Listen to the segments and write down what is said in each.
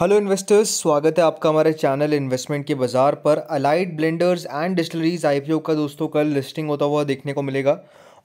hello investors स्वागत है आपका हमारे चैनल इन्वेस्टमेंट के बाजार पर Allied Blenders and Distilleries IPO का दोस्तों कल लिस्टिंग होता हुआ देखने को मिलेगा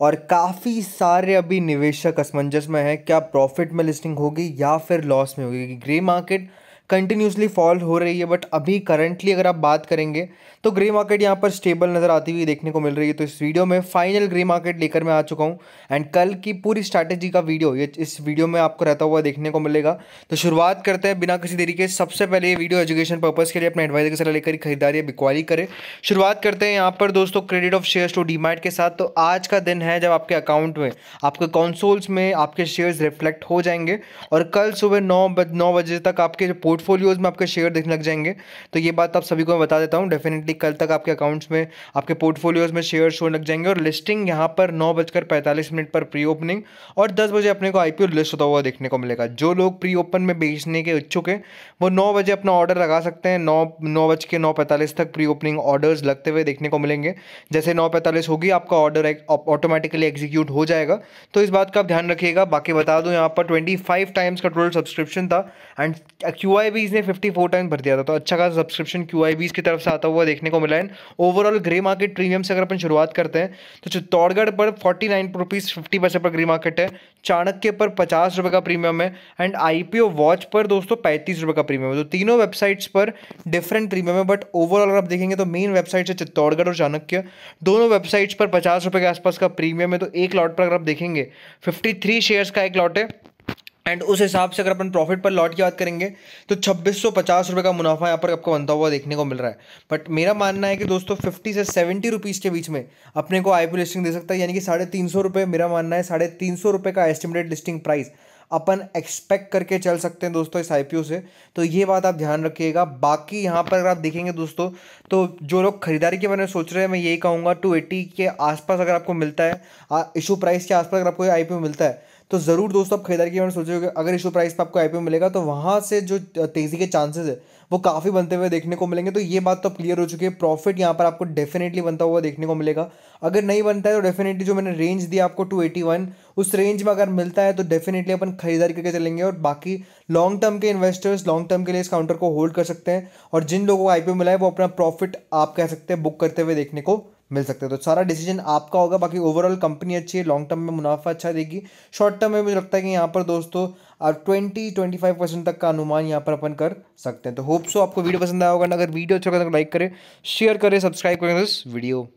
और काफ़ी सारे अभी निवेशक असमंजस में हैं क्या प्रॉफिट में लिस्टिंग होगी या फिर लॉस में होगी ग्रे मार्केट कंटिन्यूसली फॉल हो रही है बट अभी करंटली अगर आप बात करेंगे तो ग्रे मार्केट यहाँ पर स्टेबल नज़र आती हुई देखने को मिल रही है तो इस वीडियो में फाइनल ग्रे मार्केट लेकर मैं आ चुका हूँ एंड कल की पूरी स्ट्रैटेजी का वीडियो ये इस वीडियो में आपको रहता हुआ देखने को मिलेगा तो शुरुआत करते हैं बिना किसी तरीके सबसे पहले ये वीडियो एजुकेशन पर्पज़ के लिए अपने एडवाइजर के साथ लेकर खरीदारी या करें शुरुआत करते हैं यहाँ पर दोस्तों credit of shares to demat के साथ तो आज का दिन है जब आपके अकाउंट में आपके कॉन्सोल्स में आपके शेयर्स रिफ्लेक्ट हो जाएंगे और कल सुबह नौ नौ बजे तक आपके जो पोर्टफोलियोज़ में आपके शेयर देखने लग जाएंगे तो ये बात आप सभी को मैं बता देता हूँ डेफिनेटली कल तक आपके अकाउंट्स में आपके पोर्टफोलियोज़ में शेयर शो लग जाएंगे और लिस्टिंग यहाँ पर नौ बजकर पैंतालीस मिनट पर प्री ओपनिंग और दस बजे अपने को आई लिस्ट होता हुआ देखने को मिलेगा जो लोग प्री ओपन में बेचने के इच्छुक हैं वो नौ बजे अपना ऑर्डर लगा सकते हैं नौ नौ बज के नौ पैंतालीस तक प्री ओपनिंग ऑर्डर्स लगते हुए देखने को मिलेंगे जैसे नौ पैंतालीस होगी आपका ऑर्डर ऑटोमेटिकली एग्जीक्यूट हो जाएगा तो इस बात का आप ध्यान रखिएगा बाकी बता दूँ यहाँ पर ट्वेंटी फाइव टाइम्स का टोटल सब्सक्रिप्शन था एंड क्यू क्यूआईबीज ने 54 फोर टाइम भर दिया था तो अच्छा खासा सब्सक्रिप्शन क्यूआईबीज की तरफ से आता हुआ देखने को मिला है ओवरऑल ग्रे मार्केट प्रीमियम से अगर अपन शुरुआत करते हैं तो चित्तौड़गढ़ पर फोर्टी नाइन रुपीज़ फिफ्टी पैसे पर ग्रे मार्केट है चाणक्य पर पचास रुपये का प्रीमियम है एंड आई वॉच पर दोस्तों पैंतीस रुपये का प्रीमियम है तो तीनों वेबसाइट्स पर डिफरेंट प्रीमियम है बट ओवरऑल अगर आप देखेंगे तो मेन वेबसाइट्स है चित्तौड़गढ़ और चाणक्य दोनों वेबसाइट्स पर पचास रुपये के आसपास का प्रीमियम है तो एक लॉट पर अगर आप देखेंगे फिफ्टी थ्री शेयर्स का एक लॉट है एंड उस हिसाब से अगर अपन प्रॉफिट पर लॉट की बात करेंगे तो छब्बीस सौ पचास रुपये का मुनाफा यहाँ पर आपको बनता हुआ देखने को मिल रहा है बट मेरा मानना है कि दोस्तों फिफ्टी से सेवेंटी रुपीज़ के बीच में अपने को आई लिस्टिंग दे सकता है यानी कि साढ़े तीन सौ रुपये मेरा मानना है साढ़े तीन सौ रुपये का एस्टिमेटेड लिस्टिंग प्राइस अपन एक्सपेक्ट करके चल सकते हैं दोस्तों इस आई से तो ये बात आप ध्यान रखिएगा बाकी यहाँ पर अगर आप देखेंगे दोस्तों तो जो लोग खरीदारी के बारे में सोच रहे हैं मैं यही कहूँगा टू एटी के आसपास अगर आपको मिलता है इशू प्राइस के आसपास अगर आपको आई मिलता है तो ज़रूर दोस्तों आप खरीदारी के बारे में सोच हो अगर इशू प्राइस पर आपको आई मिलेगा तो वहाँ से जो तेज़ी के चांसेज है वो काफ़ी बनते हुए देखने को मिलेंगे तो ये बात तो क्लियर हो चुकी है प्रॉफिट यहाँ पर आपको डेफिनेटली बनता हुआ देखने को मिलेगा अगर नहीं बनता है तो डेफिनेटली जो मैंने रेंज दिया आपको टू एटी वन उस रेंज में अगर मिलता है तो डेफिनेटली अपन खरीदारी करके चलेंगे और बाकी लॉन्ग टर्म के इन्वेस्टर्स लॉन्ग टर्म के लिए इस काउंटर को होल्ड कर सकते हैं और जिन लोगों को आईपीओ मिला है वो अपना प्रॉफिट आप कह सकते हैं बुक करते हुए देखने को मिल सकते हैं तो सारा डिसीजन आपका होगा बाकी ओवरऑल कंपनी अच्छी है लॉन्ग टर्म में मुनाफा अच्छा देगी शॉर्ट टर्म में मुझे लगता है कि यहाँ पर दोस्तों आप ट्वेंटी ट्वेंटी फाइव परसेंट तक का अनुमान यहाँ पर अपन कर सकते हैं तो होप सो आपको वीडियो पसंद आया होगा अगर वीडियो अच्छा होगा तो लाइक करें शेयर करें सब्सक्राइब करें दिस वीडियो